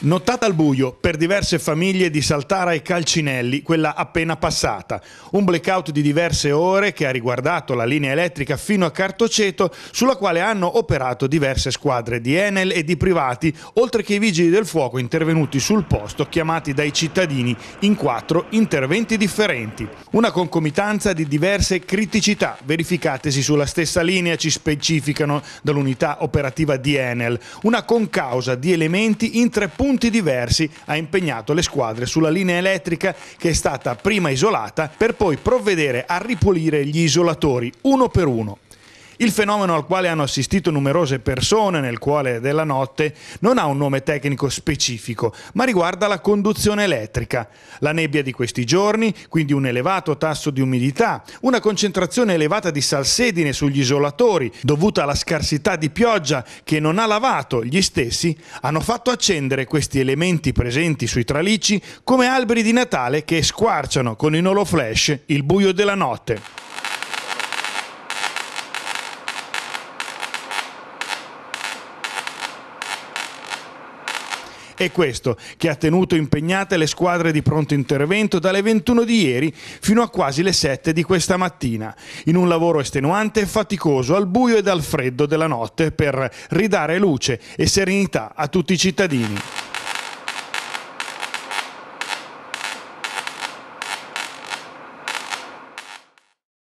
Nottata al buio per diverse famiglie di Saltara e Calcinelli, quella appena passata. Un blackout di diverse ore che ha riguardato la linea elettrica fino a Cartoceto, sulla quale hanno operato diverse squadre di Enel e di privati, oltre che i vigili del fuoco intervenuti sul posto chiamati dai cittadini in quattro interventi differenti. Una concomitanza di diverse criticità verificatesi sulla stessa linea, ci specificano dall'unità operativa di Enel. Una concausa di elementi in tre punti punti diversi ha impegnato le squadre sulla linea elettrica che è stata prima isolata per poi provvedere a ripulire gli isolatori uno per uno. Il fenomeno al quale hanno assistito numerose persone nel cuore della notte non ha un nome tecnico specifico, ma riguarda la conduzione elettrica. La nebbia di questi giorni, quindi un elevato tasso di umidità, una concentrazione elevata di salsedine sugli isolatori, dovuta alla scarsità di pioggia che non ha lavato gli stessi, hanno fatto accendere questi elementi presenti sui tralicci come alberi di Natale che squarciano con in flash il buio della notte. È questo che ha tenuto impegnate le squadre di pronto intervento dalle 21 di ieri fino a quasi le 7 di questa mattina, in un lavoro estenuante e faticoso al buio ed al freddo della notte per ridare luce e serenità a tutti i cittadini.